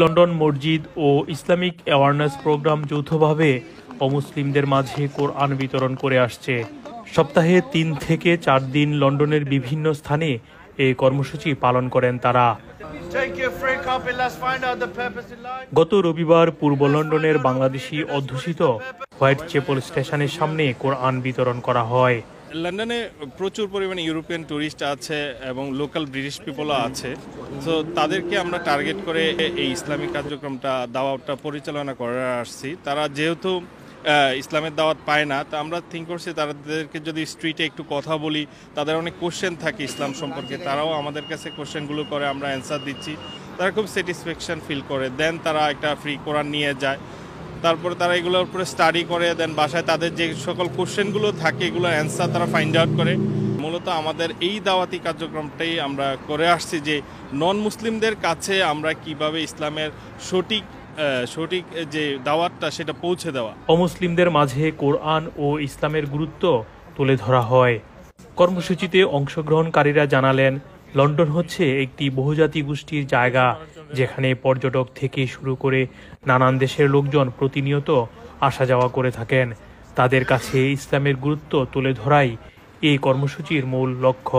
London মসজিদ ও Islamic awareness programme যৌথভাবে অমুসলিমদের মাঝে কোরআন বিতরণ করে আসছে সপ্তাহে তিন থেকে চার দিন লন্ডনের বিভিন্ন স্থানে এই কর্মসূচি পালন করেন তারা গত রবিবার পূর্ব লন্ডনের বাংলাদেশি অধ্যুষিত হোয়াইট চেপল স্টেশনের সামনে কোরআন বিতরণ করা হয় লন্ডনে প্রচুর পরিমাণে ইউরোপিয়ান ট্যুরিস্ট আছে এবং লোকাল ব্রিটিশ পিপলও আছে তো তাদেরকে আমরা টার্গেট করে এই ইসলামিক কার্যক্রমটা দাওয়াটা পরিচালনা করে আসছি তারা যেহেতু ইসলামের দাওয়াত পায় না তা আমরা থিঙ্ক করছি তাদেরকে যদি স্ট্রিটে একটু কথা বলি তাদের অনেক কোশ্চেন থাকে ইসলাম সম্পর্কে তারাও আমাদের কাছে কোশ্চেনগুলো করে আমরা অ্যান্সার দিচ্ছি তারা খুব স্যাটিসফ্যাকশান ফিল করে দেন তারা একটা ফ্রি কোরআন নিয়ে যায় তারপর তারা এগুলোর উপরে স্টাডি করে দেন বাসায় তাদের যে সকল কোশ্চেনগুলো থাকে এগুলো অ্যান্সার তারা ফাইন্ড আউট করে মূলত আমাদের এই দাওয়াতি কার্যক্রমটাই আমরা করে আসছি যে নন মুসলিমদের কাছে আমরা কিভাবে ইসলামের সঠিক সঠিক যে দাওয়াতটা সেটা পৌঁছে দেওয়া অমুসলিমদের মাঝে কোরআন ও ইসলামের গুরুত্ব তুলে ধরা হয় কর্মসূচিতে অংশগ্রহণকারীরা জানালেন লন্ডন হচ্ছে একটি বহুজাতি গোষ্ঠীর জায়গা যেখানে পর্যটক থেকে শুরু করে নানান দেশের লোকজন প্রতিনিয়ত আসা যাওয়া করে থাকেন তাদের কাছে ইসলামের গুরুত্ব তুলে ধরাই এই কর্মসূচির মূল লক্ষ্য